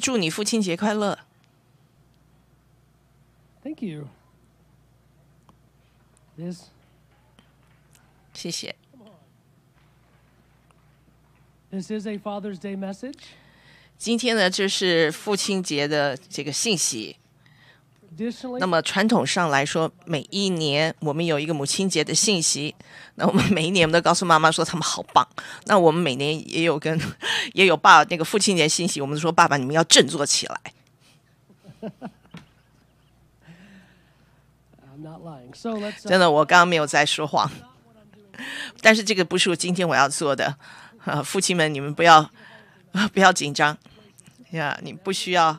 祝你父亲节快乐！Thank you. This 谢谢。This is a Father's Day message. 今天呢，就是父亲节的这个信息。那么传统上来说，每一年我们有一个母亲节的信息。那我们每一年我们都告诉妈妈说他们好棒。那我们每年也有跟 也有爸那个父亲节信息，我们说爸爸你们要振作起来。真的，我刚刚没有在说谎。但是这个不是我今天我要做的。呃，父亲们你们不要不要紧张呀，你不需要。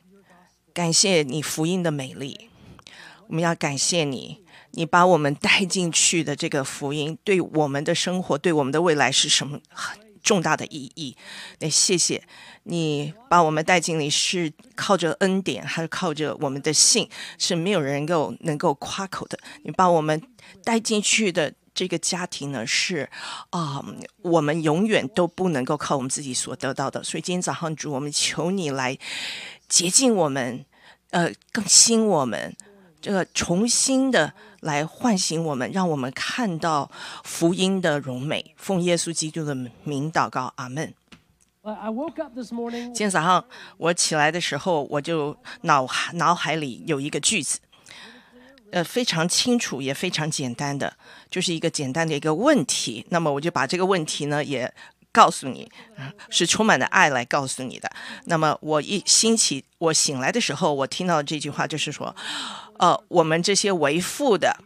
感谢你福音的美丽，我们要感谢你，你把我们带进去的这个福音，对我们的生活，对我们的未来是什么重大的意义？那谢谢你把我们带进来，是靠着恩典，还是靠着我们的信？是没有人够能够夸口的。你把我们带进去的。这个家庭呢，是啊，我们永远都不能够靠我们自己所得到的。所以今天早上主，我们求你来洁净我们，呃，更新我们，这个重新的来唤醒我们，让我们看到福音的荣美。奉耶稣基督的名祷告，阿门。今天早上我起来的时候，我就脑脑海里有一个句子。呃，非常清楚，也非常简单的，就是一个简单的一个问题。那么我就把这个问题呢，也告诉你，是充满的爱来告诉你的。那么我一兴起，我醒来的时候，我听到这句话就是说，呃，我们这些为父的。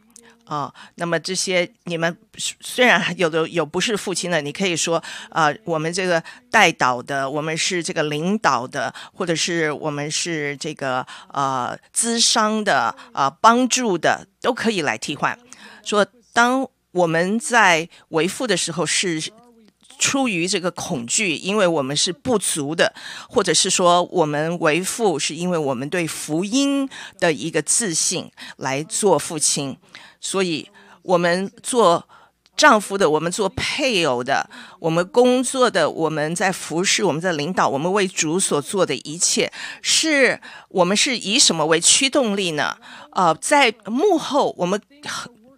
啊，那么这些你们虽然有的有不是父亲的，你可以说，啊，我们这个带导的，我们是这个领导的，或者是我们是这个呃资商的，啊，帮助的都可以来替换。说当我们在为父的时候，是出于这个恐惧，因为我们是不足的，或者是说我们为父是因为我们对福音的一个自信来做父亲。所以，我们做丈夫的，我们做配偶的，我们工作的，我们在服侍，我们在领导，我们为主所做的一切，是我们是以什么为驱动力呢？啊，在幕后，我们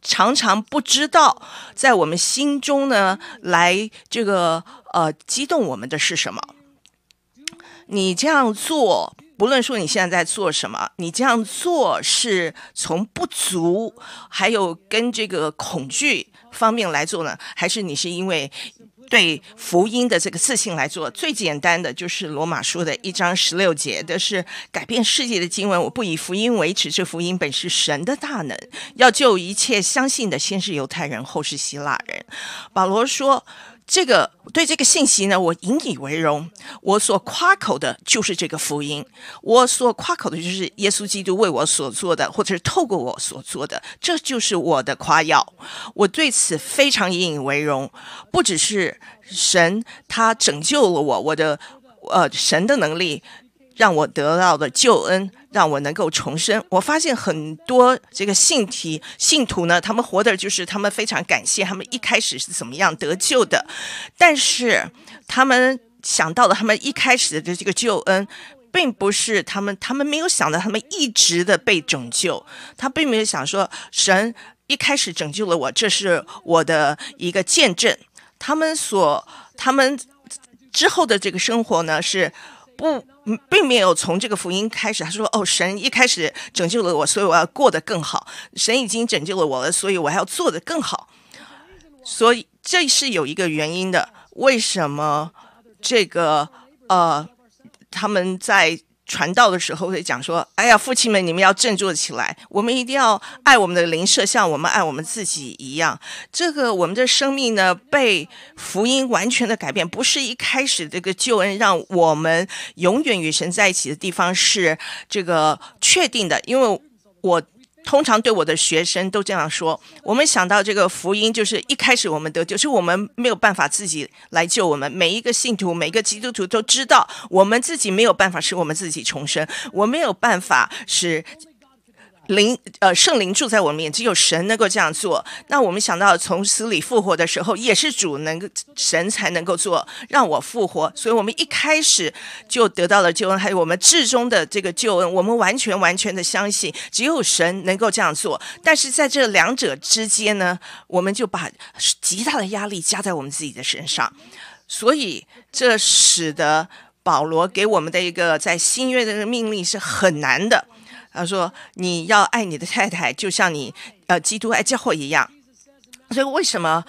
常常不知道，在我们心中呢，来这个呃，激动我们的是什么？你这样做。不论说你现在在做什么，你这样做是从不足，还有跟这个恐惧方面来做呢，还是你是因为对福音的这个自信来做？最简单的就是罗马书的一章十六节的是改变世界的经文。我不以福音维持，这福音本是神的大能，要救一切相信的，先是犹太人，后是希腊人。保罗说。这个对这个信息呢，我引以为荣。我所夸口的就是这个福音，我所夸口的就是耶稣基督为我所做的，或者是透过我所做的，这就是我的夸耀。我对此非常引以为荣，不只是神他拯救了我，我的，呃，神的能力。让我得到的救恩，让我能够重生。我发现很多这个信体信徒呢，他们活的就是他们非常感谢他们一开始是怎么样得救的，但是他们想到了他们一开始的这个救恩，并不是他们他们没有想到他们一直的被拯救。他并没有想说神一开始拯救了我，这是我的一个见证。他们所他们之后的这个生活呢是。不，并没有从这个福音开始。他说：“哦，神一开始拯救了我，所以我要过得更好。神已经拯救了我了，所以我还要做得更好。”所以这是有一个原因的。为什么这个呃他们在？传道的时候会讲说：“哎呀，父亲们，你们要振作起来，我们一定要爱我们的灵舍，像我们爱我们自己一样。这个我们的生命呢，被福音完全的改变，不是一开始这个救恩让我们永远与神在一起的地方是这个确定的，因为我。”通常对我的学生都这样说：，我们想到这个福音，就是一开始我们得救，是我们没有办法自己来救我们。每一个信徒，每一个基督徒都知道，我们自己没有办法使我们自己重生，我没有办法使。灵，呃，圣灵住在我们面，只有神能够这样做。那我们想到从死里复活的时候，也是主能，神才能够做，让我复活。所以，我们一开始就得到了救恩，还有我们至终的这个救恩，我们完全完全的相信，只有神能够这样做。但是在这两者之间呢，我们就把极大的压力加在我们自己的身上，所以这使得保罗给我们的一个在新约的命令是很难的。他说：“你要爱你的太太，就像你，呃，基督爱教会一样。”所以，为什么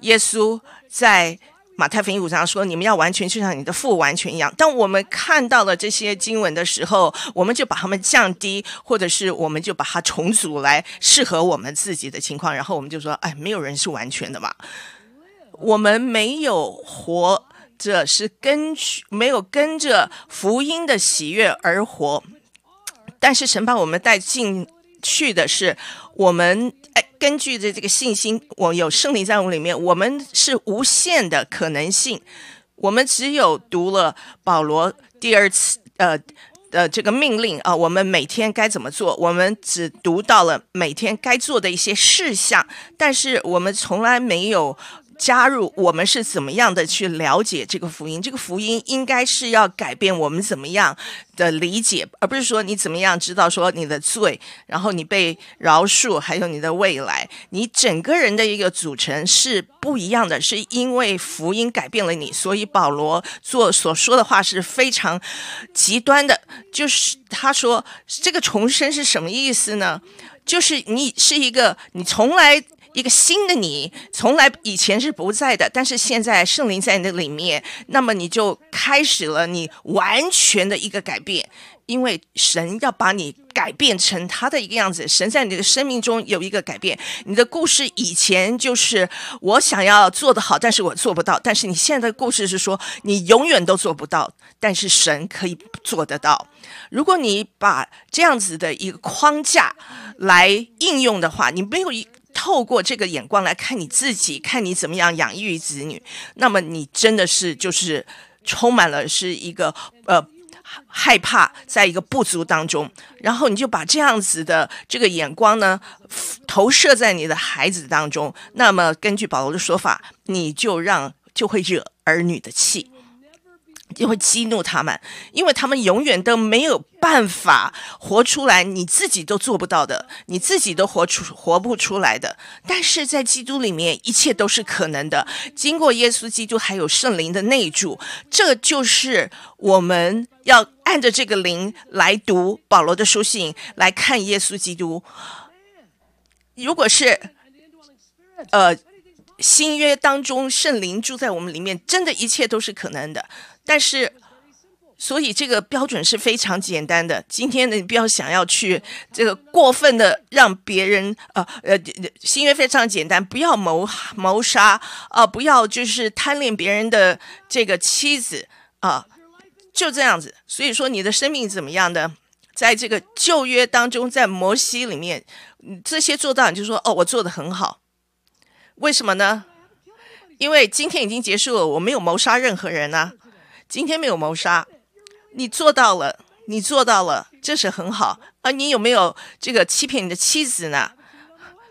耶稣在马太福音五章说：“你们要完全，就像你的父完全一样？”当我们看到了这些经文的时候，我们就把它们降低，或者是我们就把它重组来适合我们自己的情况。然后我们就说：“哎，没有人是完全的嘛，我们没有活着是根据没有跟着福音的喜悦而活。”但是神把我们带进去的是，我们哎，根据着这个信心，我有胜利在我们里面，我们是无限的可能性。我们只有读了保罗第二次呃的这个命令啊，我们每天该怎么做？我们只读到了每天该做的一些事项，但是我们从来没有。加入我们是怎么样的去了解这个福音？这个福音应该是要改变我们怎么样的理解，而不是说你怎么样知道说你的罪，然后你被饶恕，还有你的未来，你整个人的一个组成是不一样的，是因为福音改变了你。所以保罗做所说的话是非常极端的，就是他说这个重生是什么意思呢？就是你是一个你从来。一个新的你从来以前是不在的，但是现在圣灵在你的里面，那么你就开始了你完全的一个改变，因为神要把你改变成他的一个样子。神在你的生命中有一个改变，你的故事以前就是我想要做的好，但是我做不到。但是你现在的故事是说你永远都做不到，但是神可以做得到。如果你把这样子的一个框架来应用的话，你没有一。透过这个眼光来看你自己，看你怎么样养育子女，那么你真的是就是充满了是一个呃害怕，在一个不足当中，然后你就把这样子的这个眼光呢投射在你的孩子当中，那么根据保罗的说法，你就让就会惹儿女的气。就会激怒他们，因为他们永远都没有办法活出来。你自己都做不到的，你自己都活出活不出来的。但是在基督里面，一切都是可能的。经过耶稣基督还有圣灵的内助，这就是我们要按着这个灵来读保罗的书信，来看耶稣基督。如果是呃新约当中圣灵住在我们里面，真的一切都是可能的。但是，所以这个标准是非常简单的。今天呢，不要想要去这个过分的让别人呃呃，新约非常简单，不要谋谋杀啊，不要就是贪恋别人的这个妻子啊，就这样子。所以说你的生命怎么样的，在这个旧约当中，在摩西里面，这些做到你就说哦，我做的很好，为什么呢？因为今天已经结束了，我没有谋杀任何人啊。今天没有谋杀，你做到了，你做到了，这是很好啊。你有没有这个欺骗你的妻子呢？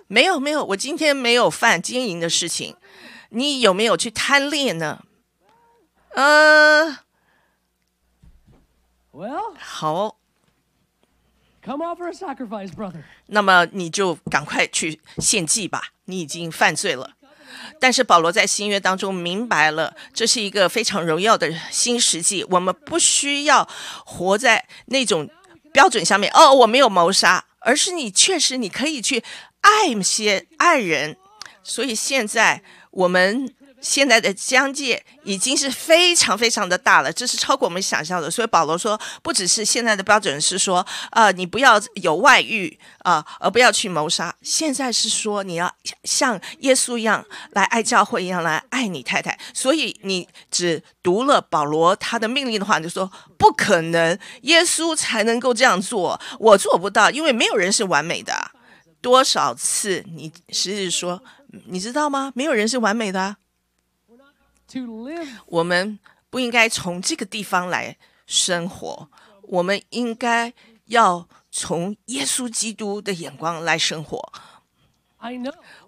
没有，没有，我今天没有犯奸淫的事情。你有没有去贪恋呢？嗯。Well，好。Come offer a sacrifice, brother。那么你就赶快去献祭吧，你已经犯罪了。但是保罗在新约当中明白了，这是一个非常荣耀的新实际。我们不需要活在那种标准下面哦，我没有谋杀，而是你确实你可以去爱些爱人。所以现在我们。现在的疆界已经是非常非常的大了，这是超过我们想象的。所以保罗说，不只是现在的标准是说，呃，你不要有外遇啊，而不要去谋杀。现在是说，你要像耶稣一样来爱教会，一样来爱你太太。所以你只读了保罗他的命令的话，你就说不可能。耶稣才能够这样做，我做不到，因为没有人是完美的。多少次你实际说，你知道吗？没有人是完美的。我们不应该从这个地方来生活，我们应该要从耶稣基督的眼光来生活。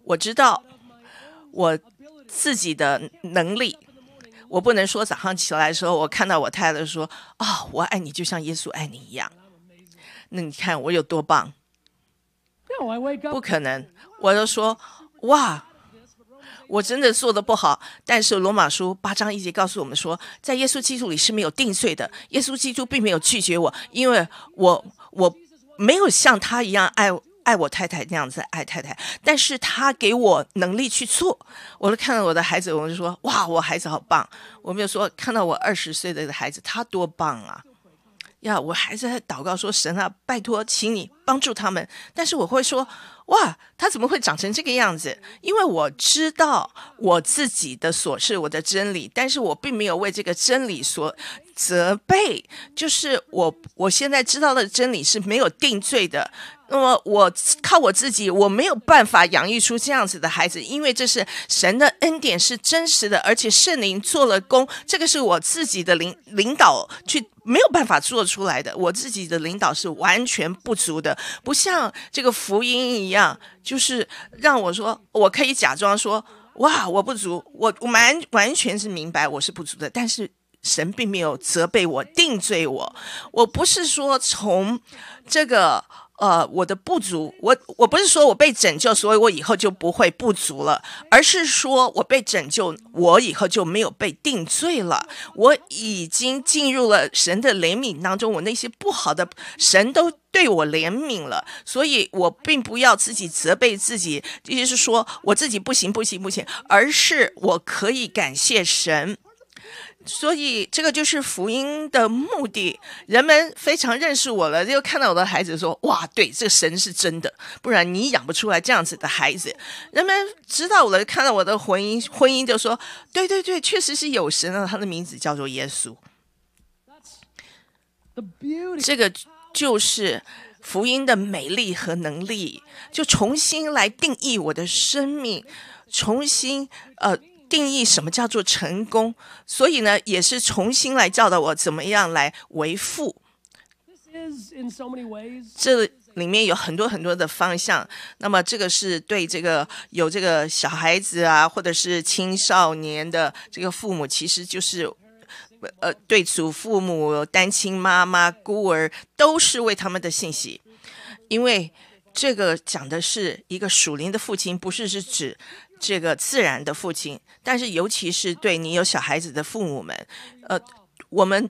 我知道我自己的能力，我不能说早上起来的时候，我看到我太太说：“哦，我爱你，就像耶稣爱你一样。”那你看我有多棒？不可能！我都说哇。我真的做的不好，但是罗马书八章一节告诉我们说，在耶稣基督里是没有定罪的。耶稣基督并没有拒绝我，因为我我没有像他一样爱爱我太太那样子爱太太，但是他给我能力去做。我就看到我的孩子，我就说哇，我孩子好棒！我没有说看到我二十岁的孩子，他多棒啊！呀，我还在祷告说神啊，拜托，请你帮助他们。但是我会说，哇，他怎么会长成这个样子？因为我知道我自己的所是，我的真理，但是我并没有为这个真理所责备。就是我，我现在知道的真理是没有定罪的。那么我靠我自己，我没有办法养育出这样子的孩子，因为这是神的恩典是真实的，而且圣灵做了工，这个是我自己的领领导去没有办法做出来的，我自己的领导是完全不足的，不像这个福音一样，就是让我说我可以假装说哇我不足，我完完全是明白我是不足的，但是神并没有责备我定罪我，我不是说从这个。呃，我的不足，我我不是说我被拯救，所以我以后就不会不足了，而是说我被拯救，我以后就没有被定罪了，我已经进入了神的怜悯当中，我那些不好的，神都对我怜悯了，所以我并不要自己责备自己，意思是说我自己不行不行不行，而是我可以感谢神。所以，这个就是福音的目的。人们非常认识我了，又看到我的孩子，说：“哇，对，这个神是真的，不然你养不出来这样子的孩子。”人们知道我了，看到我的婚姻，婚姻就说：“对，对，对，确实是有神啊，他的名字叫做耶稣。”这个就是福音的美丽和能力，就重新来定义我的生命，重新呃。定义什么叫做成功，所以呢，也是重新来教导我怎么样来为父。这里面有很多很多的方向。那么这个是对这个有这个小孩子啊，或者是青少年的这个父母，其实就是呃对祖父母、单亲妈妈、孤儿都是为他们的信息，因为这个讲的是一个属灵的父亲，不是是指。这个自然的父亲，但是尤其是对你有小孩子的父母们，呃，我们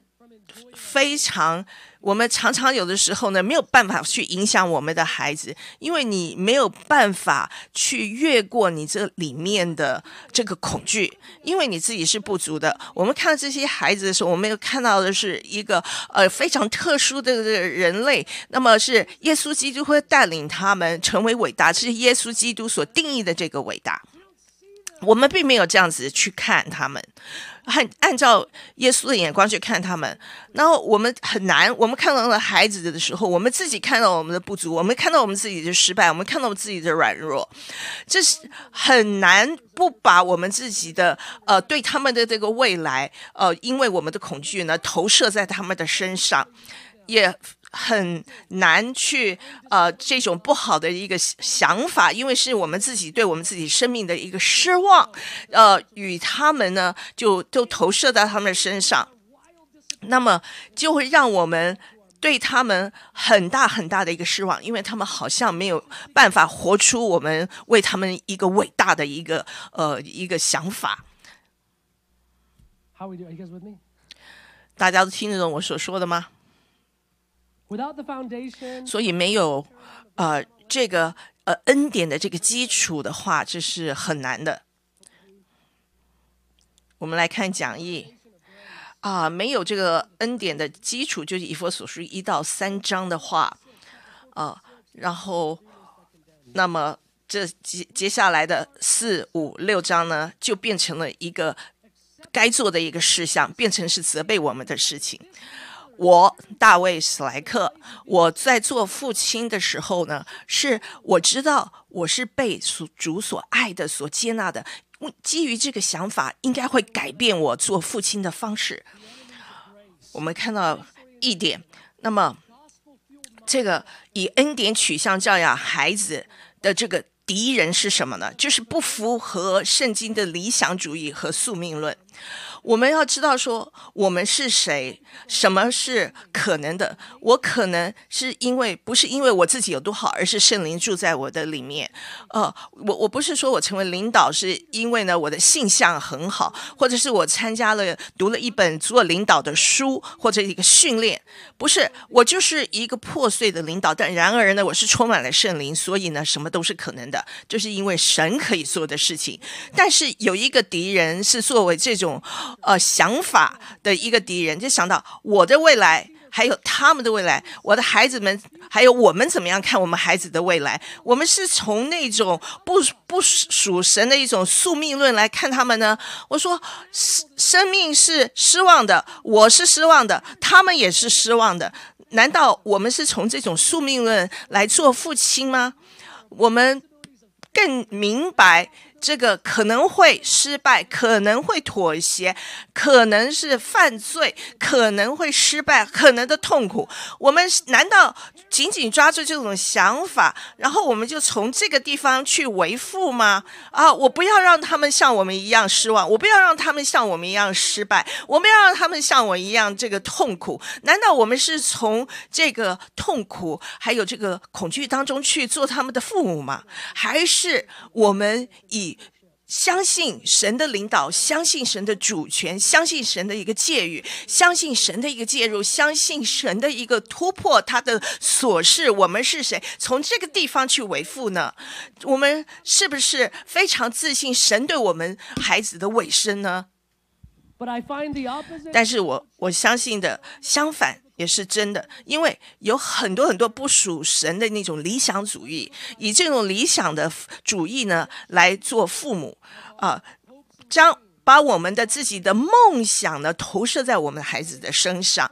非常，我们常常有的时候呢，没有办法去影响我们的孩子，因为你没有办法去越过你这里面的这个恐惧，因为你自己是不足的。我们看到这些孩子的时候，我们又看到的是一个呃非常特殊的人类。那么是耶稣基督会带领他们成为伟大，这是耶稣基督所定义的这个伟大。我们并没有这样子去看他们，很按照耶稣的眼光去看他们。然后我们很难，我们看到了孩子的时候，我们自己看到我们的不足，我们看到我们自己的失败，我们看到我们自己的软弱，这是很难不把我们自己的呃对他们的这个未来呃，因为我们的恐惧呢投射在他们的身上。也很难去，呃，这种不好的一个想法，因为是我们自己对我们自己生命的一个失望，呃，与他们呢，就都投射在他们身上，那么就会让我们对他们很大很大的一个失望，因为他们好像没有办法活出我们为他们一个伟大的一个，呃，一个想法。How we do? Are you guys with me? 大家都听得懂我所说的吗？所以没有，呃，这个呃恩典的这个基础的话，这是很难的。我们来看讲义，啊，没有这个恩典的基础，就是以佛所书一到三章的话，啊，然后那么这接接下来的四五六章呢，就变成了一个该做的一个事项，变成是责备我们的事情。我大卫史莱克，我在做父亲的时候呢，是我知道我是被主所爱的、所接纳的，基于这个想法，应该会改变我做父亲的方式。我们看到一点，那么这个以恩典取向教养孩子的这个敌人是什么呢？就是不符合圣经的理想主义和宿命论。我们要知道说我们是谁，什么是可能的。我可能是因为不是因为我自己有多好，而是圣灵住在我的里面。呃，我我不是说我成为领导是因为呢我的性向很好，或者是我参加了读了一本做领导的书或者一个训练，不是我就是一个破碎的领导。但然而呢，我是充满了圣灵，所以呢，什么都是可能的，就是因为神可以做的事情。但是有一个敌人是作为这种。呃，想法的一个敌人，就想到我的未来，还有他们的未来，我的孩子们，还有我们怎么样看我们孩子的未来？我们是从那种不不属神的一种宿命论来看他们呢？我说，生生命是失望的，我是失望的，他们也是失望的。难道我们是从这种宿命论来做父亲吗？我们更明白。这个可能会失败，可能会妥协，可能是犯罪，可能会失败，可能的痛苦。我们难道紧紧抓住这种想法，然后我们就从这个地方去维护吗？啊，我不要让他们像我们一样失望，我不要让他们像我们一样失败，我们要让他们像我一样这个痛苦。难道我们是从这个痛苦还有这个恐惧当中去做他们的父母吗？还是我们以？相信神的领导，相信神的主权，相信神的一个介入，相信神的一个介入，相信神的一个突破他的所事。我们是谁？从这个地方去为父呢？我们是不是非常自信神对我们孩子的尾声呢？但是我我相信的相反。也是真的，因为有很多很多不属神的那种理想主义，以这种理想的主义呢来做父母，啊，将把我们的自己的梦想呢投射在我们的孩子的身上，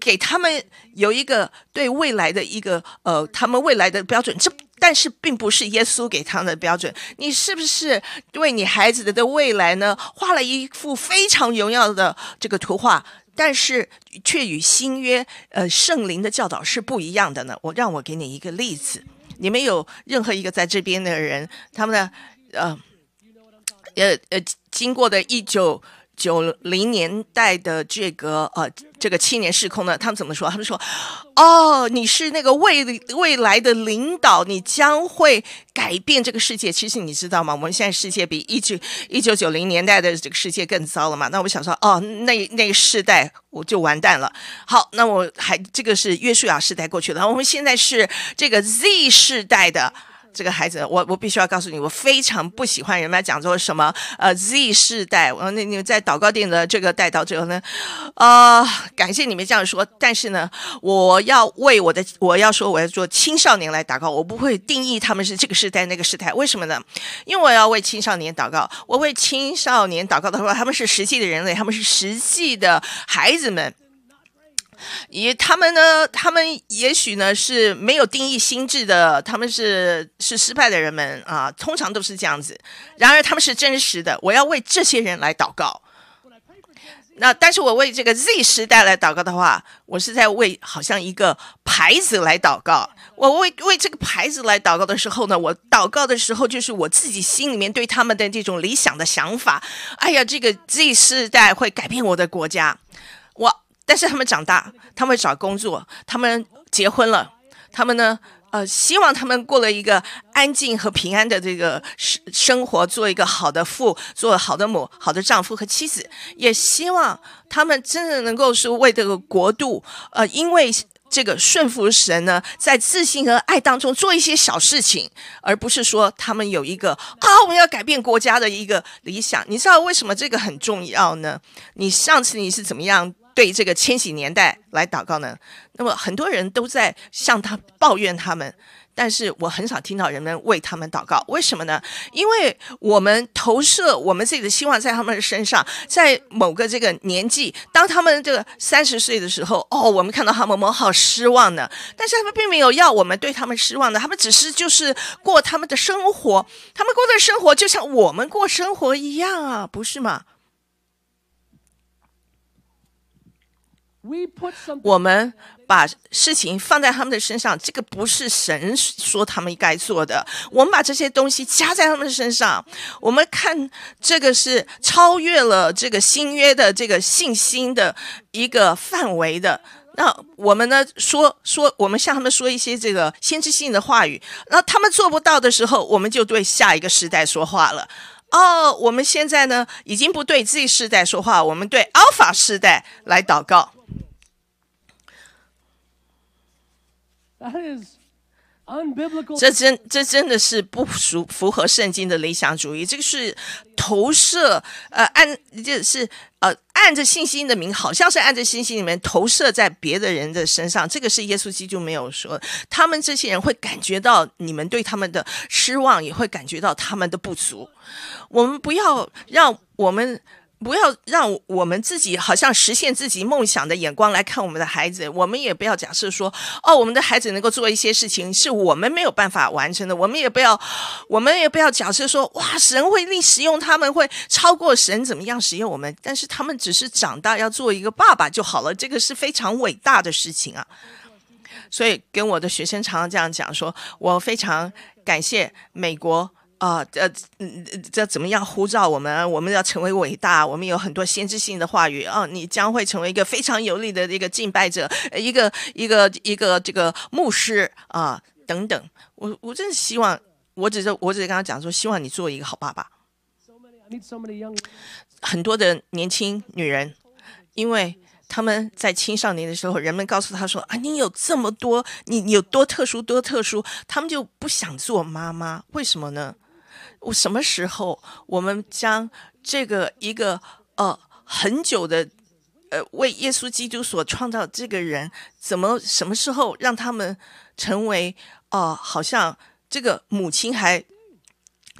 给他们有一个对未来的一个呃他们未来的标准。这但是并不是耶稣给他们的标准。你是不是为你孩子的的未来呢画了一幅非常荣耀的这个图画？但是却与新约呃圣灵的教导是不一样的呢。我让我给你一个例子，你们有任何一个在这边的人，他们的呃呃呃经过的一九。九零年代的这个呃这个青年时空呢，他们怎么说？他们说，哦，你是那个未未来的领导，你将会改变这个世界。其实你知道吗？我们现在世界比一九一九九零年代的这个世界更糟了嘛？那我想说，哦，那那世代我就完蛋了。好，那我还这个是约书亚世代过去了，我们现在是这个 Z 世代的。这个孩子，我我必须要告诉你，我非常不喜欢人们讲做什么呃 Z 世代。我那你们在祷告殿的这个带到最后呢，呃，感谢你们这样说。但是呢，我要为我的我要说我要做青少年来祷告，我不会定义他们是这个时代那个时代。为什么呢？因为我要为青少年祷告。我为青少年祷告的话，他们是实际的人类，他们是实际的孩子们。也他们呢？他们也许呢是没有定义心智的，他们是是失败的人们啊，通常都是这样子。然而他们是真实的，我要为这些人来祷告。那但是我为这个 Z 时代来祷告的话，我是在为好像一个牌子来祷告。我为为这个牌子来祷告的时候呢，我祷告的时候就是我自己心里面对他们的这种理想的想法。哎呀，这个 Z 时代会改变我的国家。我。但是他们长大，他们找工作，他们结婚了，他们呢，呃，希望他们过了一个安静和平安的这个生生活，做一个好的父，做好的母，好的丈夫和妻子，也希望他们真的能够是为这个国度，呃，因为这个顺服神呢，在自信和爱当中做一些小事情，而不是说他们有一个啊，我们要改变国家的一个理想。你知道为什么这个很重要呢？你上次你是怎么样？对这个千禧年代来祷告呢？那么很多人都在向他抱怨他们，但是我很少听到人们为他们祷告，为什么呢？因为我们投射我们自己的希望在他们的身上，在某个这个年纪，当他们这个三十岁的时候，哦，我们看到他们，我们好失望呢。但是他们并没有要我们对他们失望的，他们只是就是过他们的生活，他们过的生活就像我们过生活一样啊，不是吗？我们把事情放在他们的身上，这个不是神说他们该做的。我们把这些东西加在他们身上，我们看这个是超越了这个新约的这个信心的一个范围的。那我们呢？说说，我们向他们说一些这个先知性的话语。那他们做不到的时候，我们就对下一个时代说话了。哦，我们现在呢，已经不对 Z 世代说话，我们对 Alpha 世代来祷告。That is. 这真这真的是不符符合圣经的理想主义，这个是投射，呃，按就是呃按着信心的名，好像是按着信心里面投射在别的人的身上，这个是耶稣基督没有说，他们这些人会感觉到你们对他们的失望，也会感觉到他们的不足，我们不要让我们。不要让我们自己好像实现自己梦想的眼光来看我们的孩子，我们也不要假设说，哦，我们的孩子能够做一些事情是我们没有办法完成的。我们也不要，我们也不要假设说，哇，神会使用他们，会超过神怎么样使用我们？但是他们只是长大要做一个爸爸就好了，这个是非常伟大的事情啊。所以跟我的学生常常这样讲，说我非常感谢美国。啊，呃，这怎么样呼召我们？我们要成为伟大。我们有很多先知性的话语啊，你将会成为一个非常有力的一个敬拜者，一个一个一个这个牧师啊，等等。我我真是希望，我只是我只是跟他讲说，希望你做一个好爸爸。很多的年轻女人，因为他们在青少年的时候，人们告诉她说啊，你有这么多，你有多特殊，多特殊，她们就不想做妈妈，为什么呢？我什么时候我们将这个一个呃很久的呃为耶稣基督所创造这个人怎么什么时候让他们成为哦，好像这个母亲还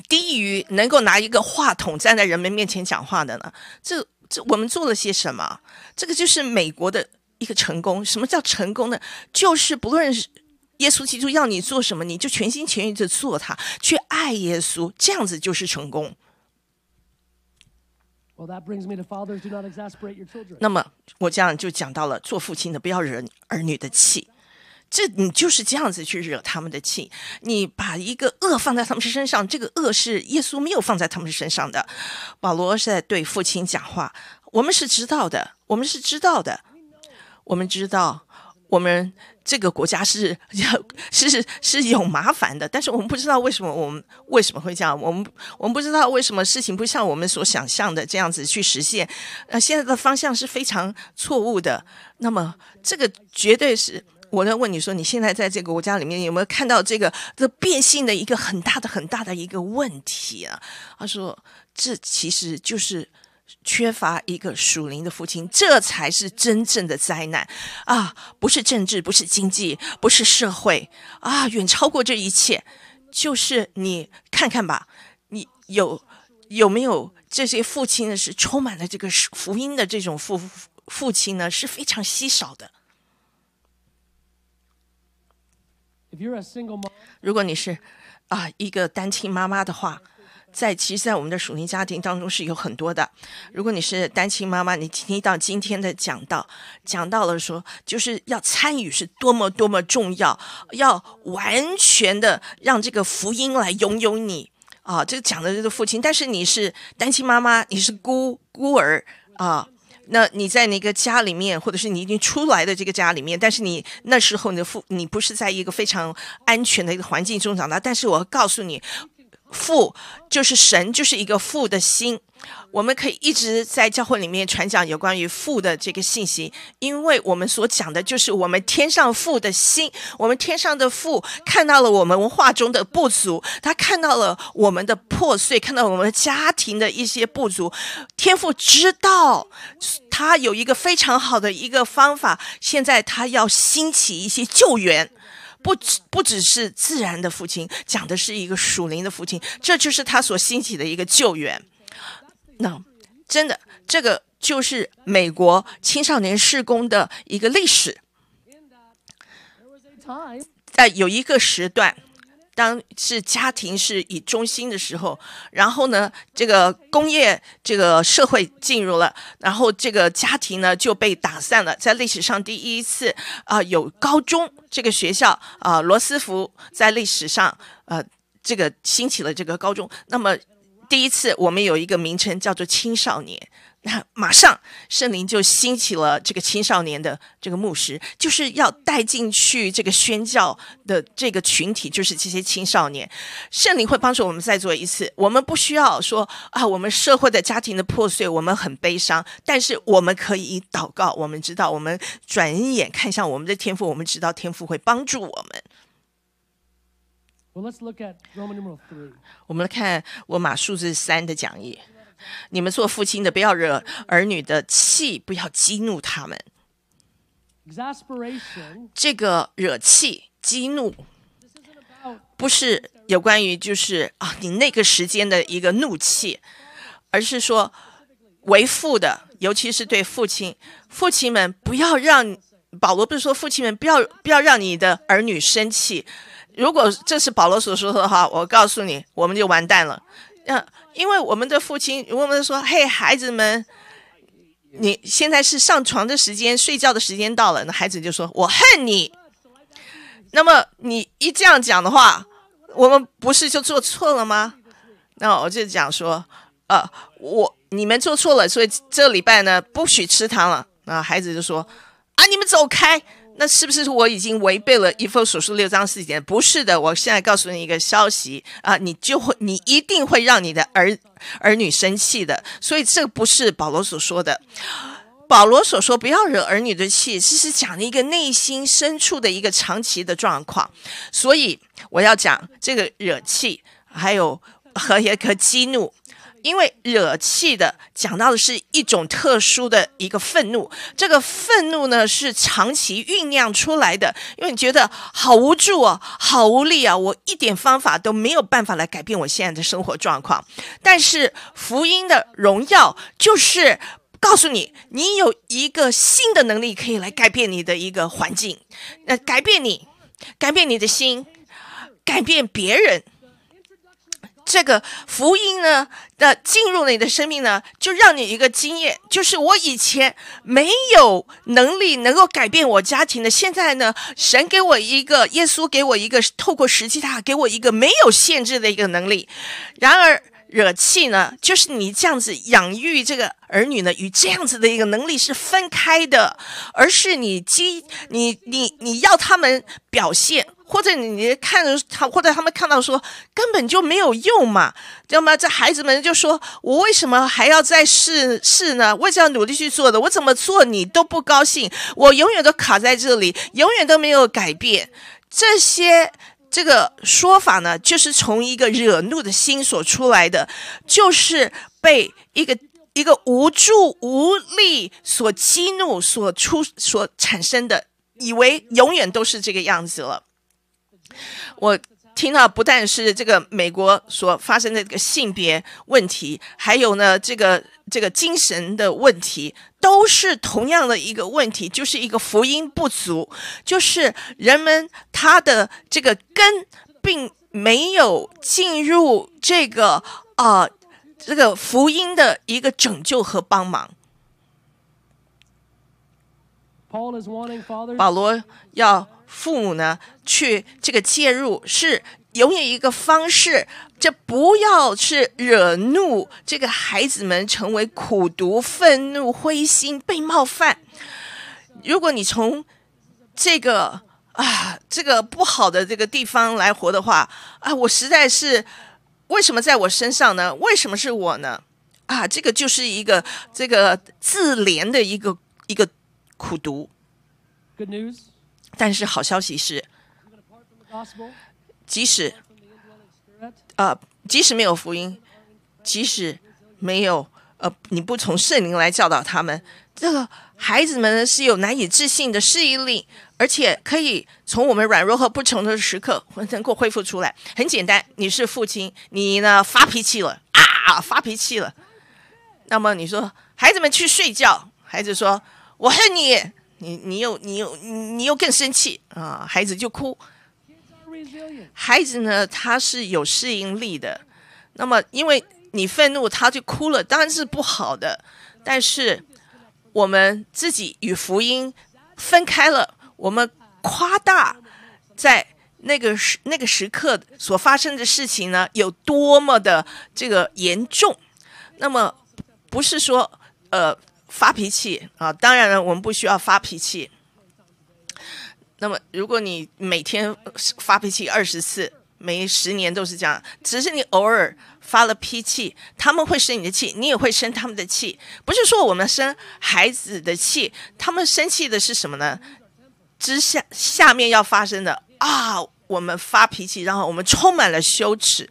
低于能够拿一个话筒站在人们面前讲话的呢？这这我们做了些什么？这个就是美国的一个成功。什么叫成功呢？就是不论是。耶稣提出要你做什么，你就全心全意的做他，去爱耶稣，这样子就是成功。那么我这样就讲到了，做父亲的不要惹儿女的气，这你就是这样子去惹他们的气，你把一个恶放在他们身上，这个恶是耶稣没有放在他们身上的。保罗是在对父亲讲话，我们是知道的，我们是知道的，我们知道。我们这个国家是 是是有麻烦的，但是我们不知道为什么我们为什么会这样，我们我们不知道为什么事情不像我们所想象的这样子去实现。呃，现在的方向是非常错误的。那么这个绝对是我在问你说你现在在这个国家里面有没有看到这个这变性的一个很大的很大的一个问题啊？他说这其实就是。缺乏一个属灵的父亲，这才是真正的灾难啊！不是政治，不是经济，不是社会啊，远超过这一切。就是你看看吧，你有有没有这些父亲呢？是充满了这个福音的这种父父亲呢，是非常稀少的。如果你是啊一个单亲妈妈的话。在其实，在我们的属灵家庭当中是有很多的。如果你是单亲妈妈，你听到今天的讲到，讲到了说，就是要参与是多么多么重要，要完全的让这个福音来拥有你啊！这个讲的就是父亲，但是你是单亲妈妈，你是孤孤儿啊。那你在那个家里面，或者是你已经出来的这个家里面，但是你那时候你的父，你不是在一个非常安全的一个环境中长大。但是我告诉你。父就是神，就是一个父的心。我们可以一直在教会里面传讲有关于父的这个信息，因为我们所讲的就是我们天上父的心。我们天上的父看到了我们文化中的不足，他看到了我们的破碎，看到我们家庭的一些不足。天父知道，他有一个非常好的一个方法，现在他要兴起一些救援。不只不只是自然的父亲，讲的是一个属灵的父亲，这就是他所兴起的一个救援。那真的，这个就是美国青少年事工的一个历史。在有一个时段。当是家庭是以中心的时候，然后呢，这个工业这个社会进入了，然后这个家庭呢就被打散了，在历史上第一次啊有高中这个学校啊，罗斯福在历史上呃这个兴起了这个高中，那么第一次我们有一个名称叫做青少年。那马上圣灵就兴起了这个青少年的这个牧师，就是要带进去这个宣教的这个群体，就是这些青少年。圣灵会帮助我们再做一次。我们不需要说啊，我们社会的家庭的破碎，我们很悲伤，但是我们可以祷告。我们知道，我们转眼看向我们的天赋，我们知道天赋会帮助我们。我们来看罗马数字三的讲义。你们做父亲的，不要惹儿女的气，不要激怒他们。这个惹气、激怒，不是有关于就是啊，你那个时间的一个怒气，而是说，为父的，尤其是对父亲，父亲们不要让保罗不是说父亲们不要不要让你的儿女生气。如果这是保罗所说的话，我告诉你，我们就完蛋了。嗯，因为我们的父亲，我们说，嘿，孩子们，你现在是上床的时间，睡觉的时间到了。那孩子就说，我恨你。那么你一这样讲的话，我们不是就做错了吗？那我就讲说，呃，我你们做错了，所以这礼拜呢不许吃糖了。那孩子就说，啊，你们走开。那是不是我已经违背了《一份手术六章四节》？不是的，我现在告诉你一个消息啊，你就会，你一定会让你的儿儿女生气的。所以这个不是保罗所说的，保罗所说不要惹儿女的气，这是讲了一个内心深处的一个长期的状况。所以我要讲这个惹气，还有和也个激怒。因为惹气的讲到的是一种特殊的一个愤怒，这个愤怒呢是长期酝酿出来的。因为你觉得好无助啊，好无力啊，我一点方法都没有办法来改变我现在的生活状况。但是福音的荣耀就是告诉你，你有一个新的能力可以来改变你的一个环境，呃，改变你，改变你的心，改变别人。这个福音呢的进入了你的生命呢，就让你一个经验，就是我以前没有能力能够改变我家庭的，现在呢，神给我一个，耶稣给我一个，透过十七他给我一个没有限制的一个能力，然而。惹气呢，就是你这样子养育这个儿女呢，与这样子的一个能力是分开的，而是你激你你你要他们表现，或者你看着他，或者他们看到说根本就没有用嘛，知道吗？这孩子们就说，我为什么还要再试试呢？为什么要努力去做的？我怎么做你都不高兴，我永远都卡在这里，永远都没有改变这些。这个说法呢，就是从一个惹怒的心所出来的，就是被一个一个无助无力所激怒所出所产生的，以为永远都是这个样子了。我。听到不但是这个美国所发生的这个性别问题，还有呢这个这个精神的问题，都是同样的一个问题，就是一个福音不足，就是人们他的这个根并没有进入这个啊这个福音的一个拯救和帮忙。保罗要。父母呢，去这个介入是永远一个方式，这不要是惹怒这个孩子们，成为苦读、愤怒、灰心、被冒犯。如果你从这个啊，这个不好的这个地方来活的话，啊，我实在是为什么在我身上呢？为什么是我呢？啊，这个就是一个这个自怜的一个一个苦读。Good news. 但是好消息是，即使啊，即使没有福音，即使没有呃，你不从圣灵来教导他们，这个孩子们是有难以置信的适应力，而且可以从我们软弱和不从的时刻，我们能够恢复出来。很简单，你是父亲，你呢发脾气了啊，发脾气了，那么你说孩子们去睡觉，孩子说，我恨你。你你又你又你又更生气啊！孩子就哭。孩子呢，他是有适应力的。那么，因为你愤怒，他就哭了，当然是不好的。但是，我们自己与福音分开了，我们夸大在那个时那个时刻所发生的事情呢，有多么的这个严重。那么，不是说呃。发脾气啊！当然了，我们不需要发脾气。那么，如果你每天发脾气二十次，每十年都是这样，只是你偶尔发了脾气，他们会生你的气，你也会生他们的气。不是说我们生孩子的气，他们生气的是什么呢？之下下面要发生的啊，我们发脾气，然后我们充满了羞耻。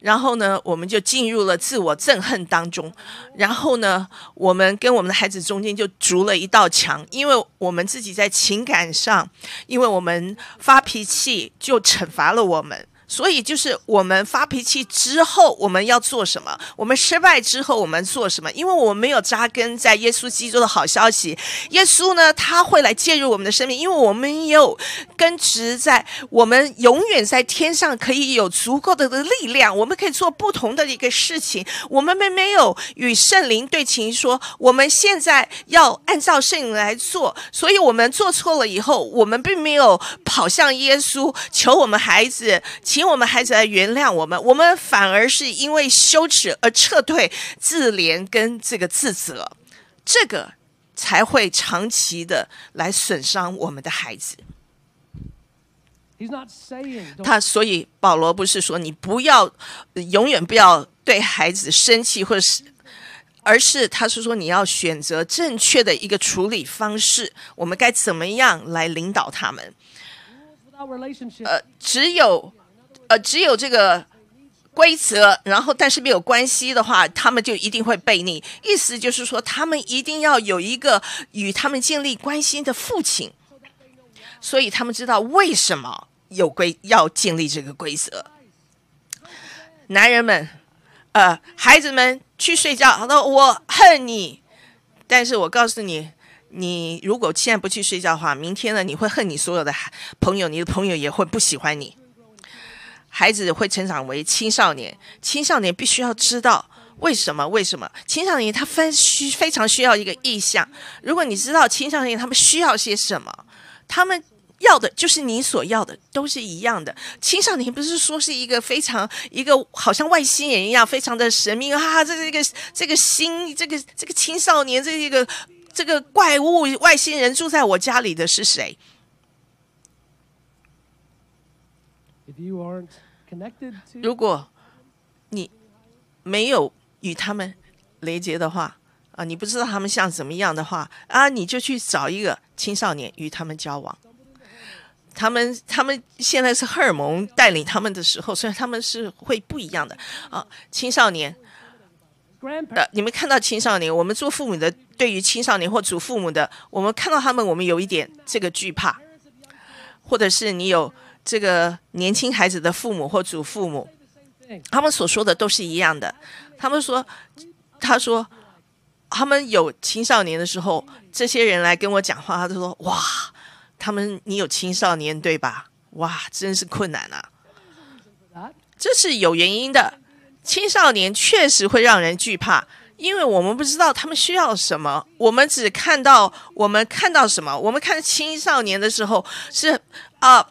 然后呢，我们就进入了自我憎恨当中。然后呢，我们跟我们的孩子中间就筑了一道墙，因为我们自己在情感上，因为我们发脾气就惩罚了我们。所以，就是我们发脾气之后，我们要做什么？我们失败之后，我们做什么？因为我们没有扎根在耶稣基督的好消息。耶稣呢，他会来介入我们的生命，因为我们有根植在我们永远在天上可以有足够的的力量，我们可以做不同的一个事情。我们没没有与圣灵对齐，说我们现在要按照圣灵来做。所以我们做错了以后，我们并没有跑向耶稣求我们孩子。请我们孩子来原谅我们，我们反而是因为羞耻而撤退、自怜跟这个自责，这个才会长期的来损伤我们的孩子。他所以保罗不是说你不要永远不要对孩子生气，或是而是他是说你要选择正确的一个处理方式。我们该怎么样来领导他们？呃，只有。呃，只有这个规则，然后但是没有关系的话，他们就一定会背你。意思就是说，他们一定要有一个与他们建立关系的父亲，所以他们知道为什么有规要建立这个规则。男人们，呃，孩子们去睡觉。好的，我恨你，但是我告诉你，你如果现在不去睡觉的话，明天呢，你会恨你所有的朋友，你的朋友也会不喜欢你。孩子会成长为青少年，青少年必须要知道为什么为什么。青少年他非需非常需要一个意向。如果你知道青少年他们需要些什么，他们要的就是你所要的，都是一样的。青少年不是说是一个非常一个好像外星人一样非常的神秘啊！这这个这个星，这个这个青少年，这一个这个怪物外星人住在我家里的是谁？If you aren't 如果你没有与他们连接的话，啊，你不知道他们像什么样的话，啊，你就去找一个青少年与他们交往。他们，他们现在是荷尔蒙带领他们的时候，所以他们是会不一样的啊。青少年，呃，你们看到青少年，我们做父母的，对于青少年或祖父母的，我们看到他们，我们有一点这个惧怕，或者是你有。这个年轻孩子的父母或祖父母，他们所说的都是一样的。他们说：“他说，他们有青少年的时候，这些人来跟我讲话，他就说：‘哇，他们你有青少年对吧？哇，真是困难啊！’这是有原因的。青少年确实会让人惧怕，因为我们不知道他们需要什么，我们只看到我们看到什么。我们看青少年的时候是啊。”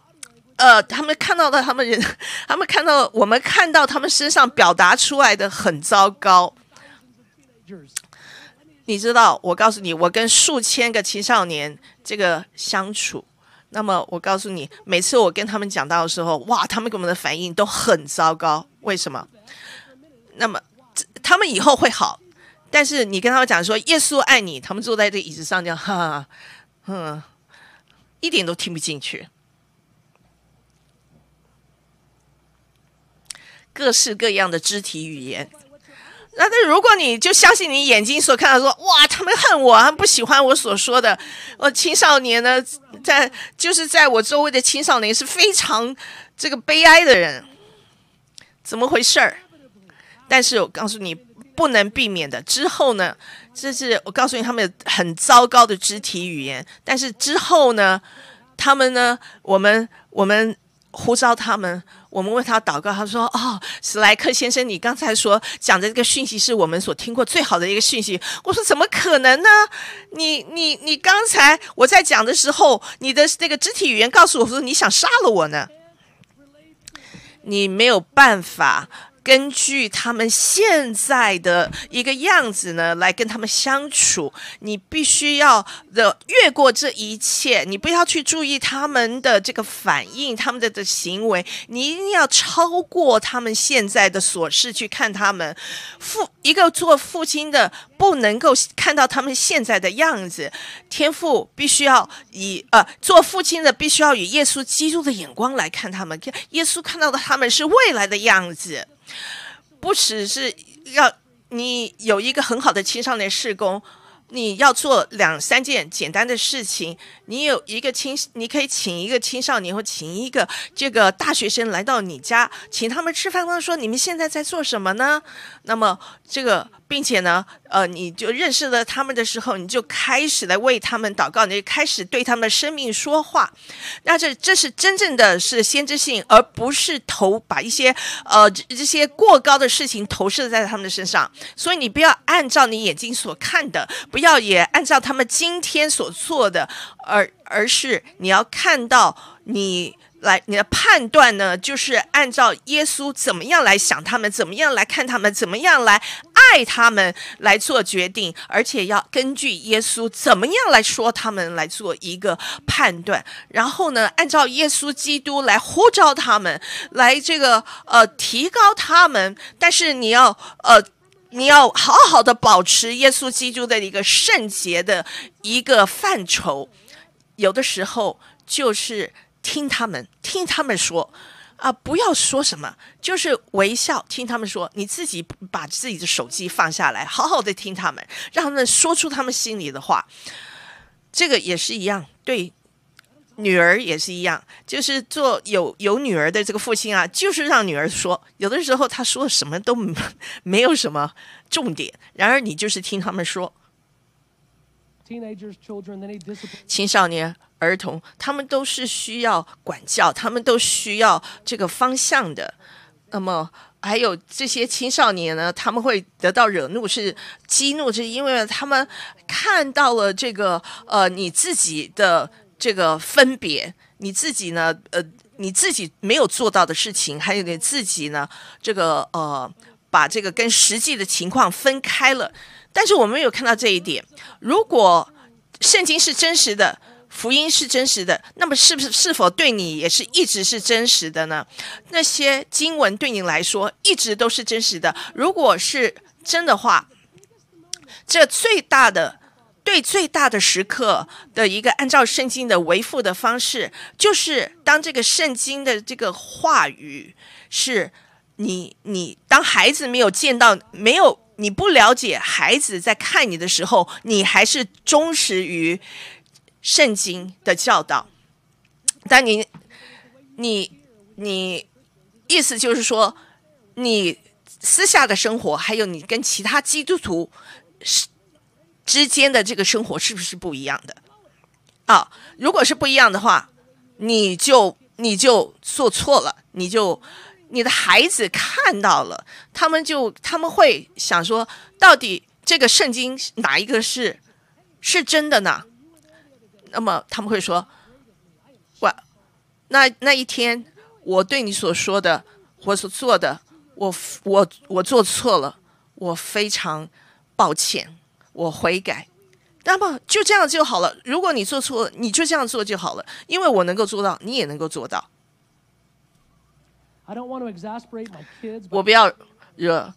呃，他们看到的，他们人，他们看到我们看到他们身上表达出来的很糟糕。你知道，我告诉你，我跟数千个青少年这个相处，那么我告诉你，每次我跟他们讲到的时候，哇，他们给我们的反应都很糟糕。为什么？那么他们以后会好，但是你跟他们讲说耶稣爱你，他们坐在这椅子上样，哈哈，嗯，一点都听不进去。各式各样的肢体语言，那那如果你就相信你眼睛所看到，说哇，他们恨我，不喜欢我所说的。我青少年呢，在就是在我周围的青少年是非常这个悲哀的人，怎么回事儿？但是我告诉你，不能避免的。之后呢，这是我告诉你，他们很糟糕的肢体语言。但是之后呢，他们呢，我们我们呼召他们。我们为他祷告，他说：“哦，史莱克先生，你刚才说讲的这个讯息是我们所听过最好的一个讯息。”我说：“怎么可能呢？你、你、你刚才我在讲的时候，你的那个肢体语言告诉我说你想杀了我呢。你没有办法。”根据他们现在的一个样子呢，来跟他们相处，你必须要的越过这一切，你不要去注意他们的这个反应，他们的的行为，你一定要超过他们现在的琐事去看他们。父一个做父亲的。不能够看到他们现在的样子，天父必须要以呃做父亲的必须要以耶稣基督的眼光来看他们。耶稣看到的他们是未来的样子，不只是要你有一个很好的青少年事工，你要做两三件简单的事情。你有一个青，你可以请一个青少年或请一个这个大学生来到你家，请他们吃饭，光说你们现在在做什么呢？那么。这个，并且呢，呃，你就认识了他们的时候，你就开始来为他们祷告，你就开始对他们生命说话。那这这是真正的是先知性，而不是投把一些呃这些过高的事情投射在他们的身上。所以你不要按照你眼睛所看的，不要也按照他们今天所做的，而而是你要看到你。来，你的判断呢，就是按照耶稣怎么样来想他们，怎么样来看他们，怎么样来爱他们来做决定，而且要根据耶稣怎么样来说他们来做一个判断。然后呢，按照耶稣基督来呼召他们，来这个呃提高他们。但是你要呃，你要好好的保持耶稣基督的一个圣洁的一个范畴。有的时候就是。听他们，听他们说，啊，不要说什么，就是微笑，听他们说，你自己把自己的手机放下来，好好的听他们，让他们说出他们心里的话。这个也是一样，对女儿也是一样，就是做有有女儿的这个父亲啊，就是让女儿说，有的时候他说什么都没没有什么重点，然而你就是听他们说。青少年。儿童，他们都是需要管教，他们都需要这个方向的。那么，还有这些青少年呢？他们会得到惹怒，是激怒，是因为他们看到了这个呃，你自己的这个分别，你自己呢？呃，你自己没有做到的事情，还有你自己呢？这个呃，把这个跟实际的情况分开了。但是我们有看到这一点。如果圣经是真实的。福音是真实的，那么是不是是否对你也是一直是真实的呢？那些经文对你来说一直都是真实的。如果是真的话，这最大的对最大的时刻的一个按照圣经的维护的方式，就是当这个圣经的这个话语是你你当孩子没有见到没有你不了解孩子在看你的时候，你还是忠实于。圣经的教导，但你，你，你，意思就是说，你私下的生活，还有你跟其他基督徒是之间的这个生活，是不是不一样的？啊，如果是不一样的话，你就你就做错了，你就你的孩子看到了，他们就他们会想说，到底这个圣经哪一个是是真的呢？那么他们会说，哇，那那一天我对你所说的，我所做的，我我我做错了，我非常抱歉，我悔改。那么就这样就好了。如果你做错了，你就这样做就好了，因为我能够做到，你也能够做到。我不要惹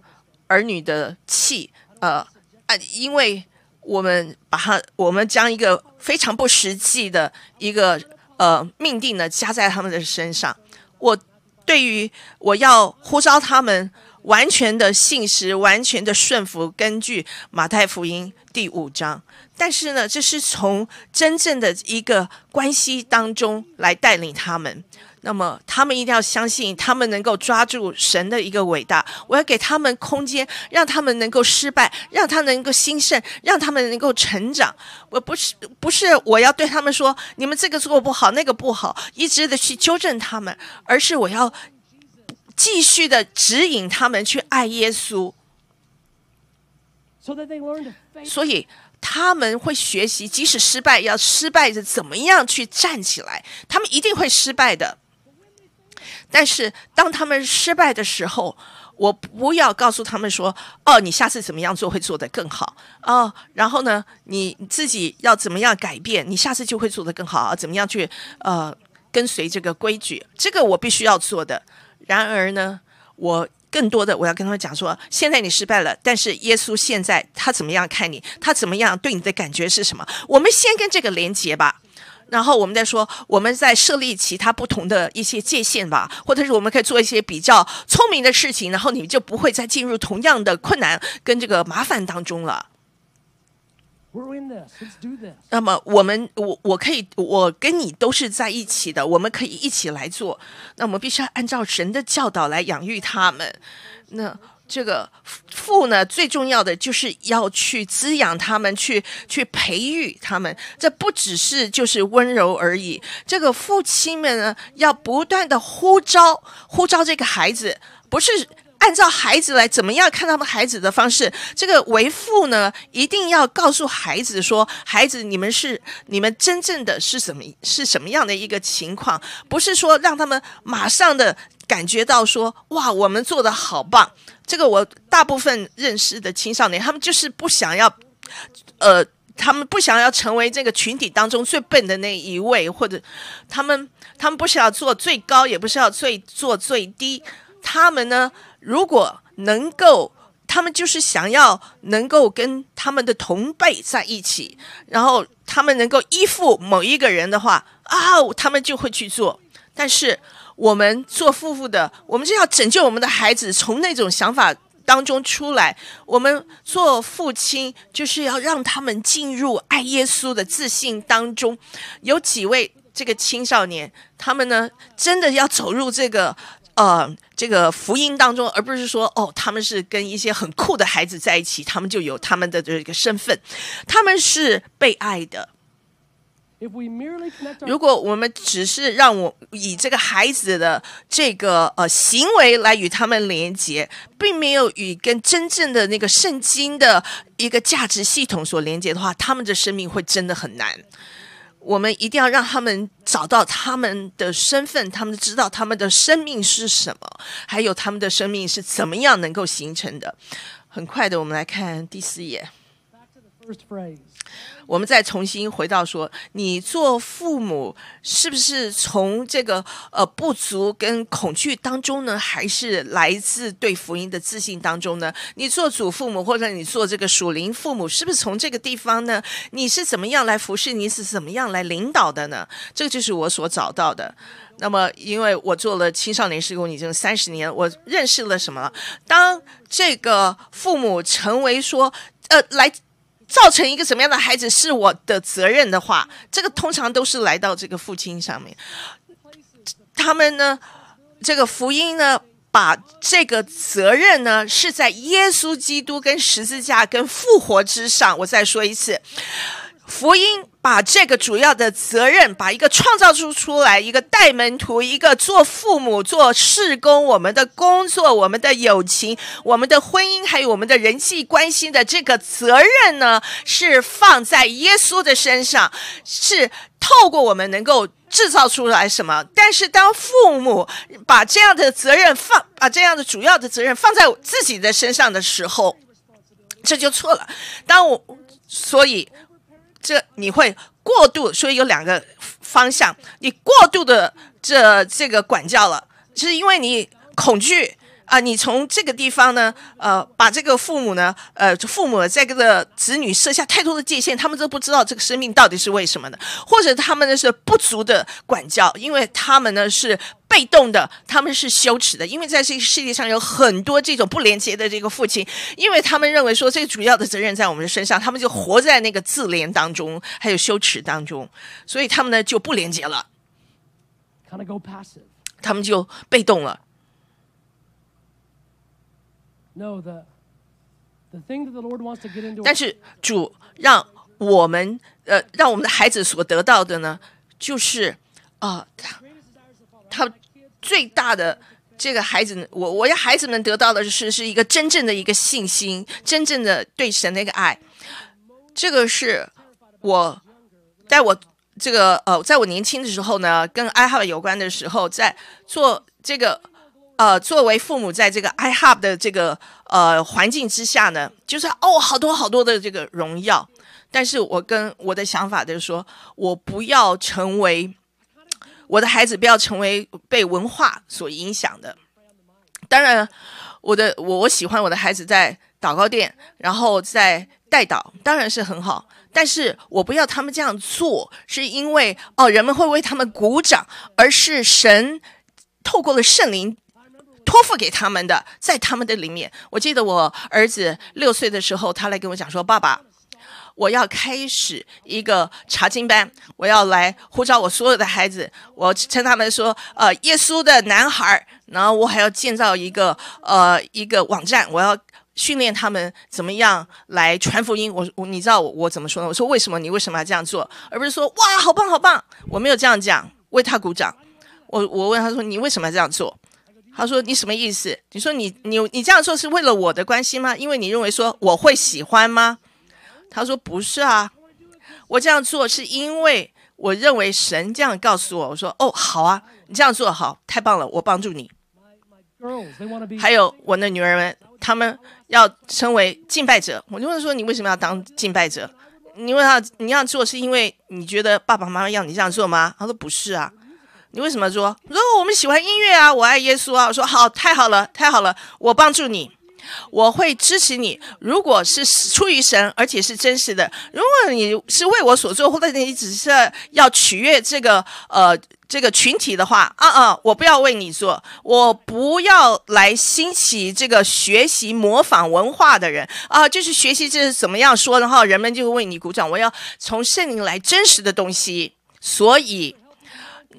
儿女的气，呃啊，因为。我们把它，我们将一个非常不实际的一个呃命定呢加在他们的身上。我对于我要呼召他们完全的信实、完全的顺服，根据马太福音第五章。但是呢，这是从真正的一个关系当中来带领他们。那么，他们一定要相信，他们能够抓住神的一个伟大。我要给他们空间，让他们能够失败，让他能够兴盛，让他们能够成长。我不是不是我要对他们说，你们这个做不好，那个不好，一直的去纠正他们，而是我要继续的指引他们去爱耶稣。所以他们会学习，即使失败，要失败着怎么样去站起来。他们一定会失败的。但是当他们失败的时候，我不要告诉他们说：“哦，你下次怎么样做会做得更好哦，然后呢，你自己要怎么样改变？你下次就会做得更好啊？怎么样去呃跟随这个规矩？这个我必须要做的。然而呢，我更多的我要跟他们讲说：现在你失败了，但是耶稣现在他怎么样看你？他怎么样对你的感觉是什么？我们先跟这个连接吧。然后我们再说，我们在设立其他不同的一些界限吧，或者是我们可以做一些比较聪明的事情，然后你就不会再进入同样的困难跟这个麻烦当中了。那么我们，我我可以，我跟你都是在一起的，我们可以一起来做。那我们必须要按照神的教导来养育他们。那。这个父呢，最重要的就是要去滋养他们，去去培育他们。这不只是就是温柔而已。这个父亲们呢，要不断的呼召呼召这个孩子，不是按照孩子来怎么样看他们孩子的方式。这个为父呢，一定要告诉孩子说：“孩子，你们是你们真正的是什么是什么样的一个情况？不是说让他们马上的感觉到说哇，我们做的好棒。”这个我大部分认识的青少年，他们就是不想要，呃，他们不想要成为这个群体当中最笨的那一位，或者他们他们不是要做最高，也不是要最做最低，他们呢，如果能够，他们就是想要能够跟他们的同辈在一起，然后他们能够依附某一个人的话，啊，他们就会去做，但是。我们做父妇的，我们就要拯救我们的孩子从那种想法当中出来。我们做父亲就是要让他们进入爱耶稣的自信当中。有几位这个青少年，他们呢真的要走入这个呃这个福音当中，而不是说哦他们是跟一些很酷的孩子在一起，他们就有他们的这个身份，他们是被爱的。如果我们只是让我以这个孩子的这个呃行为来与他们连接，并没有与跟真正的那个圣经的一个价值系统所连接的话，他们的生命会真的很难。我们一定要让他们找到他们的身份，他们知道他们的生命是什么，还有他们的生命是怎么样能够形成的。很快的，我们来看第四页。我们再重新回到说，你做父母是不是从这个呃不足跟恐惧当中呢，还是来自对福音的自信当中呢？你做祖父母或者你做这个属灵父母，是不是从这个地方呢？你是怎么样来服侍？你是怎么样来领导的呢？这个就是我所找到的。那么，因为我做了青少年事工已经三十年，我认识了什么了？当这个父母成为说呃来。造成一个什么样的孩子是我的责任的话，这个通常都是来到这个父亲上面。他们呢，这个福音呢，把这个责任呢是在耶稣基督跟十字架跟复活之上。我再说一次。福音把这个主要的责任，把一个创造出出来，一个带门徒，一个做父母、做侍工，我们的工作、我们的友情、我们的婚姻，还有我们的人际关系的这个责任呢，是放在耶稣的身上，是透过我们能够制造出来什么。但是，当父母把这样的责任放，把这样的主要的责任放在自己的身上的时候，这就错了。当我所以。这你会过度，所以有两个方向，你过度的这这个管教了，是因为你恐惧。啊，你从这个地方呢，呃，把这个父母呢，呃，父母在这个子女设下太多的界限，他们都不知道这个生命到底是为什么的，或者他们呢是不足的管教，因为他们呢是被动的，他们是羞耻的，因为在这个世界上有很多这种不廉洁的这个父亲，因为他们认为说个主要的责任在我们的身上，他们就活在那个自怜当中，还有羞耻当中，所以他们呢就不廉洁了，他们就被动了。但是主让我们呃让我们的孩子所得到的呢，就是啊他他最大的这个孩子我我要孩子们得到的是是一个真正的一个信心，真正的对神的一个爱。这个是我在我这个呃在我年轻的时候呢，跟爱好有关的时候，在做这个。呃，作为父母，在这个 iHub 的这个呃环境之下呢，就是哦，好多好多的这个荣耀。但是我跟我的想法就是说，我不要成为我的孩子，不要成为被文化所影响的。当然，我的我我喜欢我的孩子在祷告殿，然后在带祷，当然是很好。但是我不要他们这样做，是因为哦，人们会为他们鼓掌，而是神透过了圣灵。托付给他们的，在他们的里面，我记得我儿子六岁的时候，他来跟我讲说：“爸爸，我要开始一个查经班，我要来呼召我所有的孩子，我称他们说呃耶稣的男孩。”然后我还要建造一个呃一个网站，我要训练他们怎么样来传福音。我我你知道我我怎么说呢？我说：“为什么你为什么要这样做？而不是说哇好棒好棒！”我没有这样讲，为他鼓掌。我我问他说：“你为什么要这样做？”他说：“你什么意思？你说你你你这样做是为了我的关心吗？因为你认为说我会喜欢吗？”他说：“不是啊，我这样做是因为我认为神这样告诉我。我说：‘哦，好啊，你这样做好，太棒了，我帮助你。’还有我的女儿们，她们要成为敬拜者。我就问说：‘你为什么要当敬拜者？’你问他你要做是因为你觉得爸爸妈妈要你这样做吗？’他说：‘不是啊。’”你为什么说？如果我们喜欢音乐啊，我爱耶稣啊，我说好，太好了，太好了，我帮助你，我会支持你。如果是出于神，而且是真实的，如果你是为我所做，或者你只是要取悦这个呃这个群体的话，啊啊，我不要为你做，我不要来兴起这个学习模仿文化的人啊，就是学习这是怎么样说，然后人们就会为你鼓掌。我要从圣灵来真实的东西，所以。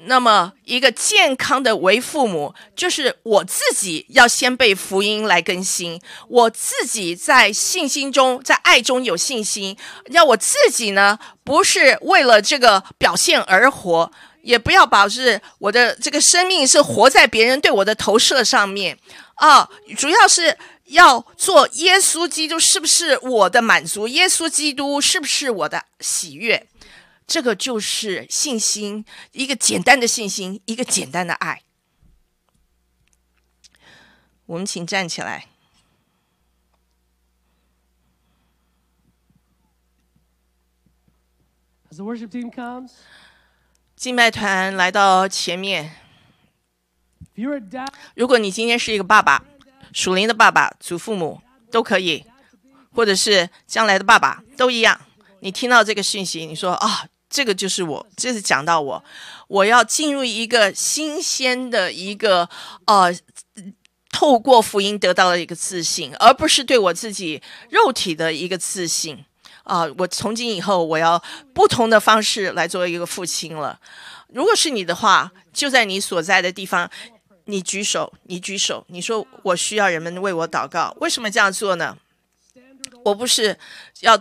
那么，一个健康的为父母，就是我自己要先被福音来更新，我自己在信心中，在爱中有信心，要我自己呢，不是为了这个表现而活，也不要保是我的这个生命是活在别人对我的投射上面啊，主要是要做耶稣基督，是不是我的满足？耶稣基督，是不是我的喜悦？这个就是信心，一个简单的信心，一个简单的爱。我们请站起来。As the worship team comes，敬拜团来到前面。如果你今天是一个爸爸，属灵的爸爸、祖父母都可以，或者是将来的爸爸都一样。你听到这个讯息，你说啊。这个就是我这次讲到我，我要进入一个新鲜的一个，呃，透过福音得到的一个自信，而不是对我自己肉体的一个自信。啊，我从今以后我要不同的方式来做一个父亲了。如果是你的话，就在你所在的地方，你举手，你举手，你说我需要人们为我祷告。为什么这样做呢？我不是要。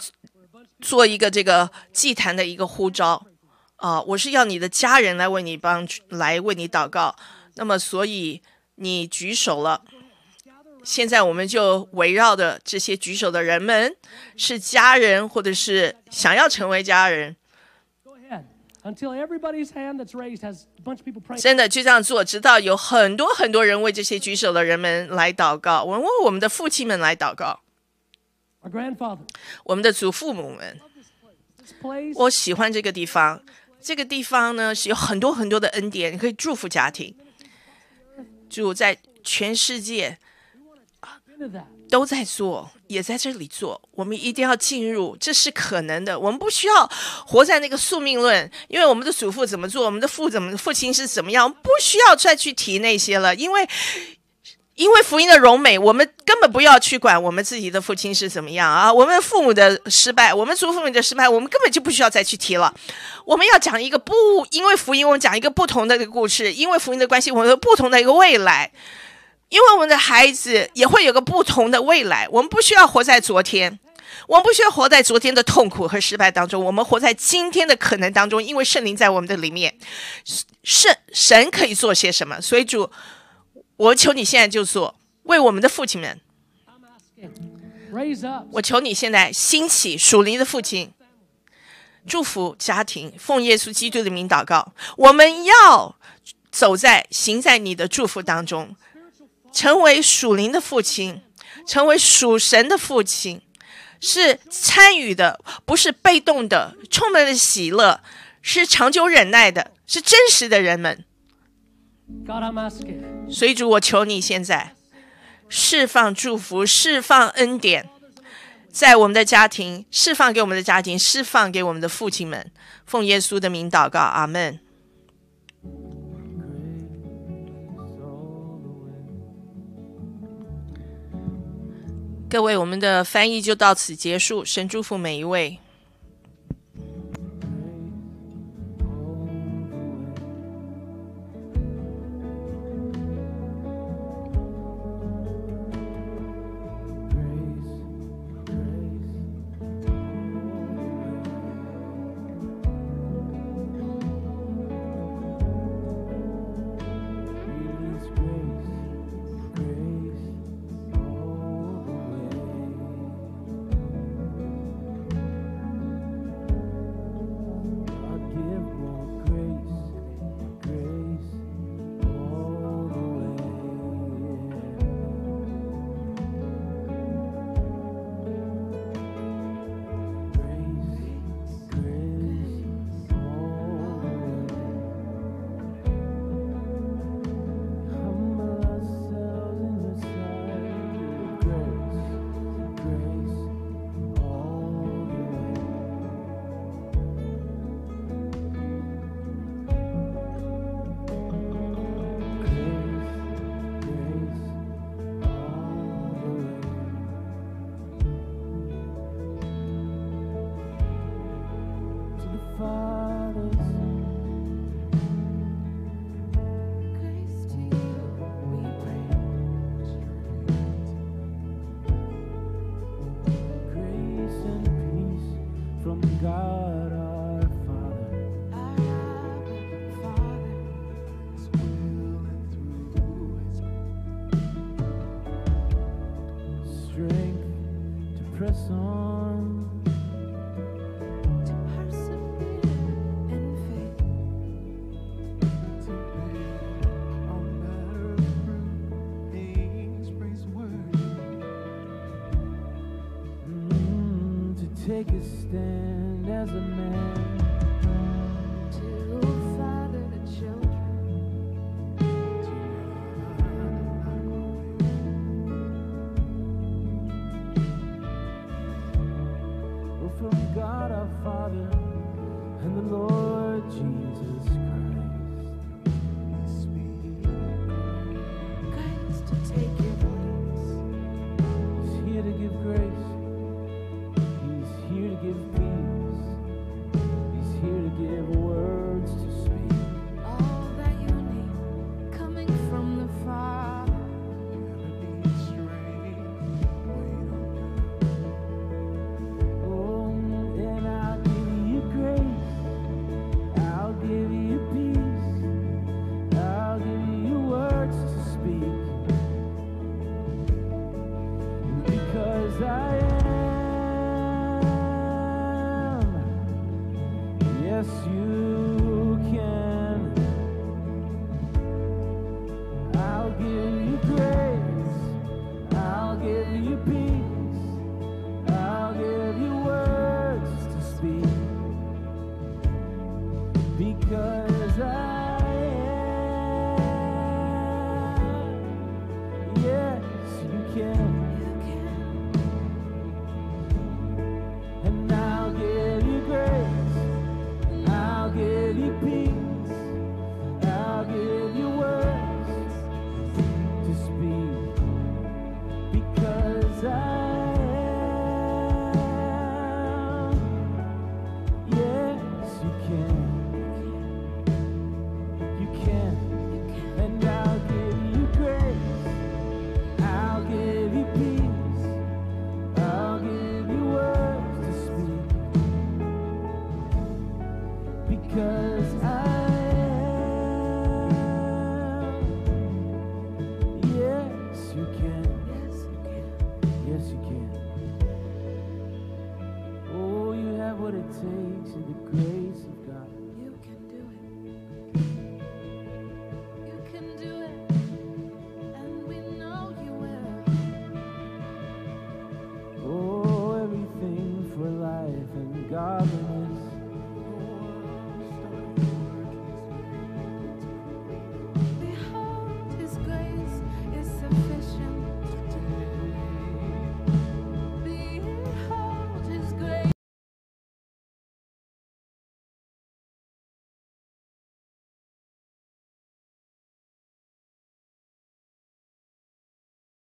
做一个这个祭坛的一个呼召，啊，我是要你的家人来为你帮来为你祷告。那么，所以你举手了。现在我们就围绕着这些举手的人们，是家人，或者是想要成为家人。真的就这样做，直到有很多很多人为这些举手的人们来祷告。我为我们的父亲们来祷告。我们的祖父母们，我喜欢这个地方。这个地方呢，是有很多很多的恩典，你可以祝福家庭，祝在全世界都在做，也在这里做。我们一定要进入，这是可能的。我们不需要活在那个宿命论，因为我们的祖父怎么做，我们的父怎么父亲是怎么样，不需要再去提那些了，因为。因为福音的荣美，我们根本不要去管我们自己的父亲是怎么样啊！我们父母的失败，我们祖父母的失败，我们根本就不需要再去提了。我们要讲一个不因为福音，我们讲一个不同的故事；因为福音的关系，我们有不同的一个未来；因为我们的孩子也会有个不同的未来。我们不需要活在昨天，我们不需要活在昨天的痛苦和失败当中，我们活在今天的可能当中。因为圣灵在我们的里面，圣神可以做些什么？所以主。我求你现在就做，为我们的父亲们。我求你现在兴起属灵的父亲，祝福家庭，奉耶稣基督的名祷告。我们要走在行在你的祝福当中，成为属灵的父亲，成为属神的父亲，是参与的，不是被动的，充满了喜乐，是长久忍耐的，是真实的人们。所以主，我求你现在释放祝福，释放恩典，在我们的家庭释放给我们的家庭，释放给我们的父亲们。奉耶稣的名祷告，阿门。各位，我们的翻译就到此结束。神祝福每一位。